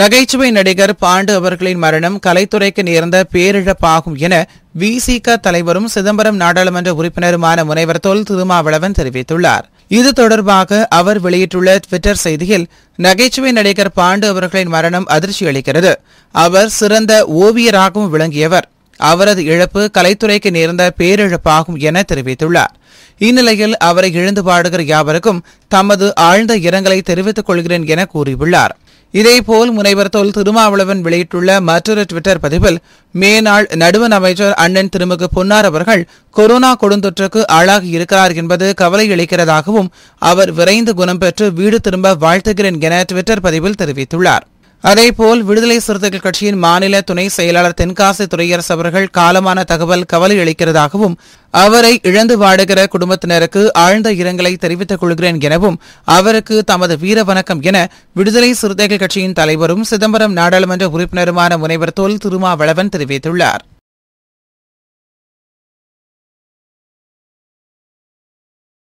நகைச்சுவை நடிகர் பாண்டு அவர்களின் மரணம் கலைத்துறைக்கு நேர்ந்த பேரிழப்பாகும் என விசிக தலைவரும் சிதம்பரம் நாடாளுமன்ற உறுப்பினருமான முனைவர் தொல் திருமாவளவன் தெரிவித்துள்ளார் இது தொடர்பாக அவர் வெளியிட்டுள்ள டுவிட்டர் செய்தியில் நகைச்சுவை நடிகர் பாண்டு அவர்களின் மரணம் அதிர்ச்சி அளிக்கிறது அவர் சிறந்த ஓவியராகவும் விளங்கியவர் அவரது இழப்பு கலைத்துறைக்கு நேர்ந்த பேரிழப்பாகும் என தெரிவித்துள்ளார் இந்நிலையில் அவரை இழந்து பாடுகிற யாவருக்கும் தமது ஆழ்ந்த இரங்கலை தெரிவித்துக் கொள்கிறேன் என கூறியுள்ளார் இதேபோல் முனைவர் தொல் திருமாவளவன் வெளியிட்டுள்ள மற்றொரு டுவிட்டர் பதிவில் மே நாள் நடுவன் அமைச்சர் அண்ணன் திருமிகு பொன்னார் அவர்கள் கொரோனா கொடுந்தொற்றுக்கு ஆளாகி இருக்கிறார் என்பது கவலை அளிக்கிறதாகவும் அவர் விரைந்து குணம் பெற்று வீடு திரும்ப வாழ்த்துகிறேன் என டுவிட்டர் பதிவில் தெரிவித்துள்ளார் அதேபோல் விடுதலை சிறுத்தைகள் கட்சியின் மாநில துணை செயலாளர் தென்காசி துறையரசு அவர்கள் காலமான தகவல் கவலை அளிக்கிறதாகவும் அவரை இழந்து வாடுகிற குடும்பத்தினருக்கு ஆழ்ந்த இரங்கலை தெரிவித்துக் கொள்கிறேன் எனவும் அவருக்கு தமது வீர வணக்கம் என விடுதலை சிறுத்தைகள் கட்சியின் தலைவரும் சிதம்பரம் நாடாளுமன்ற உறுப்பினருமான முனைவர் தொல் திருமாவளவன் தெரிவித்துள்ளார்